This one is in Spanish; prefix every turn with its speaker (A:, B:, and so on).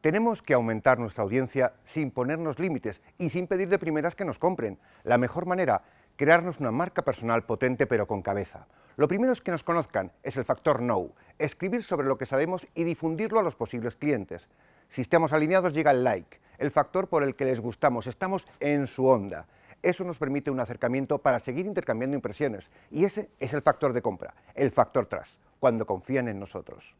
A: Tenemos que aumentar nuestra audiencia sin ponernos límites y sin pedir de primeras que nos compren. La mejor manera, crearnos una marca personal potente pero con cabeza. Lo primero es que nos conozcan, es el factor know, escribir sobre lo que sabemos y difundirlo a los posibles clientes. Si estamos alineados llega el like, el factor por el que les gustamos, estamos en su onda. Eso nos permite un acercamiento para seguir intercambiando impresiones y ese es el factor de compra, el factor tras, cuando confían en nosotros.